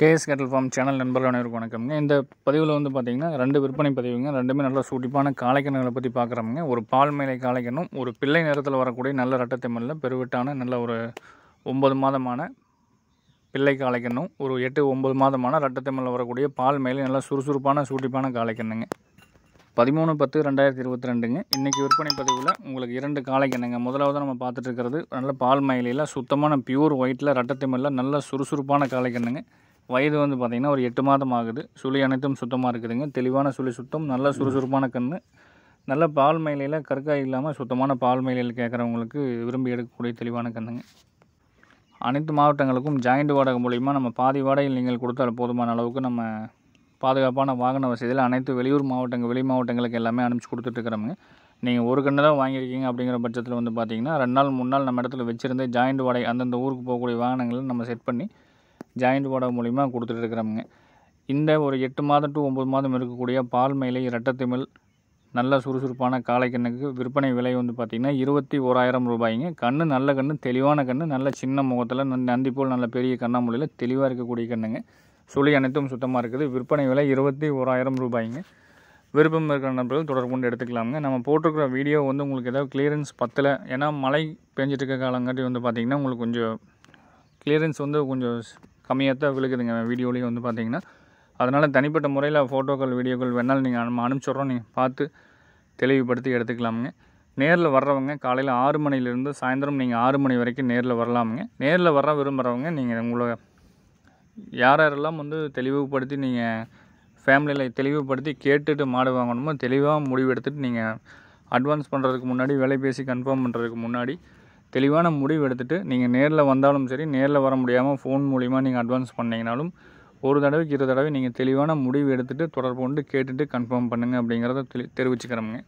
KS கேட்டல் form channel நண்பர்கள் அனைவருக்கும் வணக்கம்ங்க இந்த பதிவில் வந்து பார்த்திங்கன்னா ரெண்டு விற்பனை பதிவுங்க ரெண்டுமே நல்ல சூட்டிப்பான காளைக்கணுகளை பற்றி பார்க்குறோமுங்க ஒரு பால் மேலை காளைக்கணும் ஒரு பிள்ளை நேரத்தில் வரக்கூடிய நல்ல மல்ல பெருவிட்டான நல்ல ஒரு ஒம்பது மாதமான பிள்ளை காளைக்கணும் ஒரு எட்டு ஒம்பது மாதமான மல்ல வரக்கூடிய பால் மேலே நல்லா சுறுசுறுப்பான சூட்டிப்பான காளைக்கண்ணுங்க பதிமூணு பத்து ரெண்டாயிரத்தி இருபத்தி ரெண்டுங்க இன்றைக்கி விற்பனை பதிவில் உங்களுக்கு இரண்டு காளைக்கண்ணுங்க முதலாவது நம்ம பார்த்துட்டு இருக்கிறது நல்ல பால் மயிலையில் சுத்தமான பியூர் ஒயிட்டில் மல்ல நல்ல சுறுசுறுப்பான காளைக்கண்ணுங்க வயது வந்து பார்த்திங்கன்னா ஒரு எட்டு மாதம் ஆகுது சுழி அனைத்தும் சுத்தமாக இருக்குதுங்க தெளிவான சுழி சுத்தம் நல்ல சுறுசுறுப்பான கண் நல்ல பால் மயிலையில் கற்காய் இல்லாமல் சுத்தமான பால் மயிலையில் கேட்குறவங்களுக்கு விரும்பி எடுக்கக்கூடிய தெளிவான கண்ணுங்க அனைத்து மாவட்டங்களுக்கும் ஜாயிண்ட் வாடகை மூலிமா நம்ம பாதி வாடகையில் நீங்கள் கொடுத்தால் போதுமான அளவுக்கு நம்ம பாதுகாப்பான வாகன வசதியில் அனைத்து வெளியூர் மாவட்டங்கள் வெளி மாவட்டங்களுக்கு எல்லாமே அனுப்பிச்சி கொடுத்துட்டுருக்குறவங்க நீங்கள் ஒரு கண்ணு தான் வாங்கியிருக்கீங்க அப்படிங்கிற பட்சத்தில் வந்து பார்த்திங்கன்னா ரெண்டு நாள் மூணு நாள் நம்ம இடத்துல வச்சுருந்து ஜாயிண்ட் வாடகை அந்தந்த ஊருக்கு போகக்கூடிய வாகனங்களை நம்ம செட் பண்ணி ஜாயிண்ட் வாடகை மூலிமா கொடுத்துட்டு இருக்கிறவங்க இந்த ஒரு எட்டு மாதம் டு ஒம்பது மாதம் இருக்கக்கூடிய பால் மயிலை திமிழ் நல்ல சுறுசுறுப்பான காலைக்கண்ணுக்கு விற்பனை விலை வந்து பார்த்திங்கன்னா இருபத்தி ஓராயிரம் ரூபாய்ங்க கண் நல்ல கண் தெளிவான கண் நல்ல சின்ன முகத்தில் நந்தி போல் நல்ல பெரிய கண்ணாமூலையில் தெளிவாக இருக்கக்கூடிய கண்ணுங்க சுழி அனைத்தும் சுத்தமாக இருக்குது விற்பனை விலை இருபத்தி ஓராயிரம் ரூபாய்ங்க விருப்பம் இருக்கிற நண்பர்கள் தொடர்பு கொண்டு எடுத்துக்கலாமுங்க நம்ம போட்டிருக்கிற வீடியோ வந்து உங்களுக்கு ஏதாவது கிளியரன்ஸ் பத்தில் ஏன்னா மழை பெஞ்சிட்டு இருக்க காலங்காட்டி வந்து பார்த்திங்கன்னா உங்களுக்கு கொஞ்சம் கிளியரன்ஸ் வந்து கொஞ்சம் கம்மியாக தான் விழுகுதுங்க வீடியோலேயும் வந்து பார்த்தீங்கன்னா அதனால் தனிப்பட்ட முறையில் ஃபோட்டோக்கள் வீடியோக்கள் வேணாலும் நீங்கள் நம்ம அனுப்பிச்சுட்றோம் நீங்கள் பார்த்து தெளிவுபடுத்தி எடுத்துக்கலாமுங்க நேரில் வர்றவங்க காலையில் ஆறு மணிலேருந்து சாயந்தரம் நீங்கள் ஆறு மணி வரைக்கும் நேரில் வரலாமுங்க நேரில் வர விரும்புகிறவங்க நீங்கள் உங்களை யார் யாரெல்லாம் வந்து தெளிவுபடுத்தி நீங்கள் ஃபேமிலியில் தெளிவுபடுத்தி கேட்டுட்டு மாடு வாங்கணுமோ தெளிவாக முடிவெடுத்துட்டு நீங்கள் அட்வான்ஸ் பண்ணுறதுக்கு முன்னாடி விலை பேசி கன்ஃபார்ம் பண்ணுறதுக்கு முன்னாடி தெளிவான முடிவு எடுத்துகிட்டு நீங்கள் நேரில் வந்தாலும் சரி நேரில் வர முடியாமல் ஃபோன் மூலிமா நீங்கள் அட்வான்ஸ் பண்ணிங்கனாலும் ஒரு தடவைக்கு இரு தடவை நீங்கள் தெளிவான முடிவு எடுத்துகிட்டு தொடர்பு கொண்டு கேட்டுட்டு கன்ஃபார்ம் பண்ணுங்கள் அப்படிங்கிறத தெரிவிச்சுக்கிறோமுங்க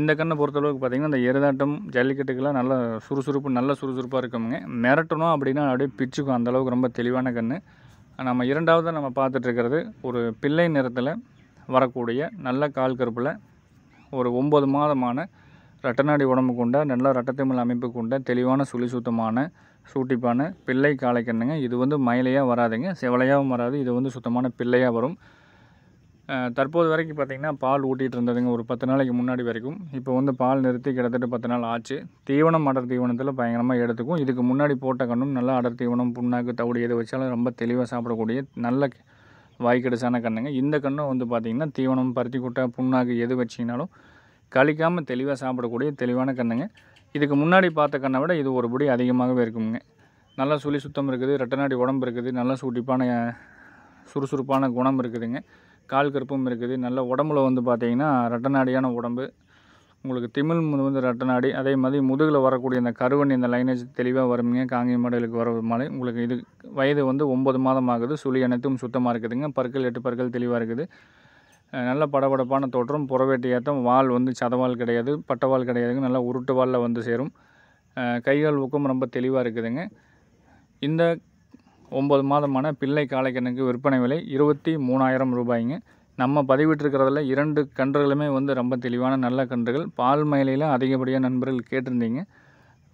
இந்த கண்ணை பொறுத்தளவுக்கு பார்த்திங்கன்னா இந்த எருதாட்டம் ஜல்லிக்கட்டுக்கெல்லாம் நல்ல சுறுசுறுப்பு நல்ல சுறுசுறுப்பாக இருக்குங்க மிரட்டணும் அப்படின்னா அப்படியே பிச்சுக்கும் அந்தளவுக்கு ரொம்ப தெளிவான கண் நம்ம இரண்டாவது நம்ம பார்த்துட்ருக்கிறது ஒரு பிள்ளை நிறத்தில் வரக்கூடிய நல்ல கால் கருப்பில் ஒரு ஒம்பது மாதமான ரட்டநாடி உடம்பு கொண்ட நல்ல ரட்டத்திமல் அமைப்பு கொண்ட தெளிவான சுழி சுத்தமான சூட்டிப்பான பிள்ளை காளைக்கண்ணுங்க இது வந்து மயிலையாக வராதுங்க செவலையாகவும் வராது இது வந்து சுத்தமான பிள்ளையாக வரும் தற்போது வரைக்கும் பார்த்திங்கன்னா பால் ஊட்டிகிட்டு இருந்ததுங்க ஒரு பத்து நாளைக்கு முன்னாடி வரைக்கும் இப்போ வந்து பால் நிறுத்தி கிட்டத்தட்ட பத்து நாள் ஆச்சு தீவனம் அடர் தீவனத்தில் பயங்கரமாக எடுத்துக்கும் இதுக்கு முன்னாடி போட்ட கண்ணும் நல்லா அடர் தீவனம் புண்ணாக்கு தவிடு எது வச்சாலும் ரொம்ப தெளிவாக சாப்பிடக்கூடிய நல்ல வாய்க்கெடுசான கண்ணுங்க இந்த கண்ணும் வந்து பார்த்திங்கன்னா தீவனம் பருத்தி குட்டை புண்ணாக்கு எது வச்சிங்கனாலும் கழிக்காமல் தெளிவாக சாப்பிடக்கூடிய தெளிவான கண்ணுங்க இதுக்கு முன்னாடி பார்த்த கண்ணை விட இது ஒரு படி அதிகமாகவே இருக்குங்க நல்லா சுழி சுத்தம் இருக்குது ரெட்டநாடி உடம்பு இருக்குது நல்லா சுட்டிப்பான சுறுசுறுப்பான குணம் இருக்குதுங்க கால் கருப்பும் இருக்குது நல்ல உடம்புல வந்து பார்த்திங்கன்னா ரெட்டநாடியான உடம்பு உங்களுக்கு திமிழ் வந்து ரெட்டநாடி அதே மாதிரி முதுகில் வரக்கூடிய இந்த கருவன் இந்த லைனேஜ் தெளிவாக வருங்க காங்கி மாடலுக்கு வர மாதிரி உங்களுக்கு இது வயது வந்து ஒம்பது மாதம் ஆகுது சுழி அனைத்தும் சுத்தமாக இருக்குதுங்க பற்கள் எட்டு பற்கள் தெளிவாக இருக்குது நல்ல படபடப்பான தோற்றம் புறவேட்டு ஏற்றம் வால் வந்து சதவால் கிடையாது பட்டவால் கிடையாதுங்க நல்லா உருட்டு வாலில் வந்து சேரும் கைகால் ஊக்கம் ரொம்ப தெளிவாக இருக்குதுங்க இந்த ஒம்பது மாதமான பிள்ளை காளைக்கண்ணுக்கு விற்பனை விலை இருபத்தி மூணாயிரம் ரூபாய்ங்க நம்ம பதிவிட்டிருக்கிறதுல இரண்டு கன்றுகளுமே வந்து ரொம்ப தெளிவான நல்ல கன்றுகள் பால் மயிலையில் அதிகப்படியாக நண்பர்கள் கேட்டிருந்தீங்க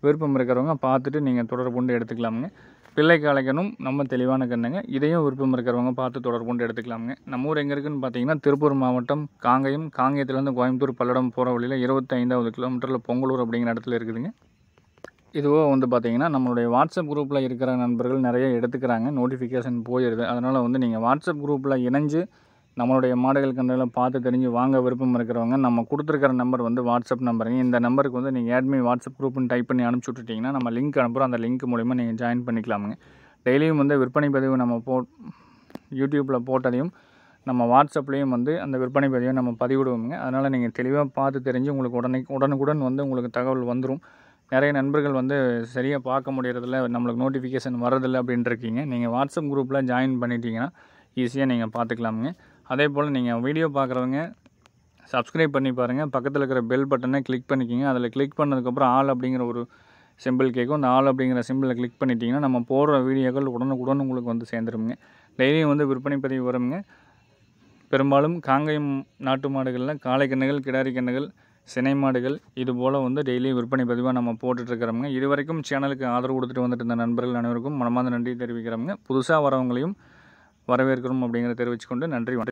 விருப்பம் இருக்கிறவங்க பார்த்துட்டு நீங்கள் தொடர்பு கொண்டு எடுத்துக்கலாமுங்க பிள்ளைக்கு அழைக்கணும் நம்ம தெளிவான கண்ணுங்க இதையும் விருப்பம் இருக்கிறவங்க பார்த்து தொடர்பு கொண்டு எடுத்துக்கலாமுங்க நம்ம ஊர் எங்கே இருக்குதுன்னு பார்த்தீங்கன்னா திருப்பூர் மாவட்டம் காங்கயம் காங்கேயத்துலேருந்து கோயம்புத்தூர் பல்லடம் போகிற வழியில் இருபத்தைந்தாவது கிலோமீட்டரில் பொங்கலூர் அப்படிங்கிற இடத்துல இருக்குதுங்க இதுவோ வந்து பார்த்திங்கன்னா நம்மளுடைய வாட்ஸ்அப் குரூப்பில் இருக்கிற நண்பர்கள் நிறைய எடுத்துக்கிறாங்க நோட்டிஃபிகேஷன் போயிடுது அதனால் வந்து நீங்கள் வாட்ஸ்அப் குரூப்பில் இணைஞ்சு நம்மளுடைய மாடுகள் கன்றுகளும் பார்த்து தெரிஞ்சு வாங்க விருப்பம் இருக்கிறவங்க நம்ம கொடுத்துருக்கிற நம்பர் வந்து வாட்ஸ்அப் நம்பருங்க இந்த நம்பருக்கு வந்து நீங்கள் ஏட்மி வாட்ஸ்அப் குரூப்னு டைப் பண்ணி அனுப்பிச்சி விட்டுட்டிங்கன்னா நம்ம லிங்க் அனுப்புகிறோம் அந்த லிங்க் மூலிமா நீங்கள் ஜாயின் பண்ணிக்கலாமுங்க டெய்லியும் வந்து விற்பனை பதிவு நம்ம போ யூடியூப்பில் போட்டதையும் நம்ம வாட்ஸ்அப்லேயும் வந்து அந்த விற்பனை பதிவை நம்ம பதிவிடுவோங்க அதனால் நீங்கள் தெளிவாக பார்த்து தெரிஞ்சு உங்களுக்கு உடனே உடனுக்குடன் வந்து உங்களுக்கு தகவல் வந்துடும் நிறைய நண்பர்கள் வந்து சரியாக பார்க்க முடியறதில்ல நம்மளுக்கு நோட்டிஃபிகேஷன் வர்றதில்ல அப்படின்ட்டு இருக்கீங்க நீங்கள் வாட்ஸ்அப் குரூப்பில் ஜாயின் பண்ணிட்டீங்கன்னா ஈஸியாக நீங்கள் பார்த்துக்கலாமுங்க அதே போல் நீங்கள் வீடியோ பார்க்குறவங்க சப்ஸ்கிரைப் பண்ணி பாருங்கள் பக்கத்தில் இருக்கிற பெல் பட்டனை கிளிக் பண்ணிக்கிங்க அதில் கிளிக் பண்ணதுக்கப்புறம் ஆள் அப்படிங்கிற ஒரு சிம்பிள் கேட்கும் அந்த ஆள் அப்படிங்கிற சிம்பிளை கிளிக் பண்ணிட்டீங்கன்னா நம்ம போடுற வீடியோக்கள் உடனுக்குடன் உங்களுக்கு வந்து சேர்ந்துருமுங்க டெய்லியும் வந்து விற்பனை பதிவு வருங்க பெரும்பாலும் காங்கயம் நாட்டு மாடுகளில் காளை கண்ணுகள் கிடாரி கண்ணுகள் சினை மாடுகள் இது போல் வந்து டெய்லியும் விற்பனை பதிவாக நம்ம போட்டுட்ருக்கிறோமுங்க இது வரைக்கும் சேனலுக்கு ஆதரவு கொடுத்துட்டு வந்துட்டு இருந்த நண்பர்கள் அனைவருக்கும் மனமார்ந்த நன்றி தெரிவிக்கிறோமுங்க புதுசாக வரவங்களையும் வரவேற்கிறோம் அப்படிங்கிறத தெரிவிச்சுக்கொண்டு நன்றி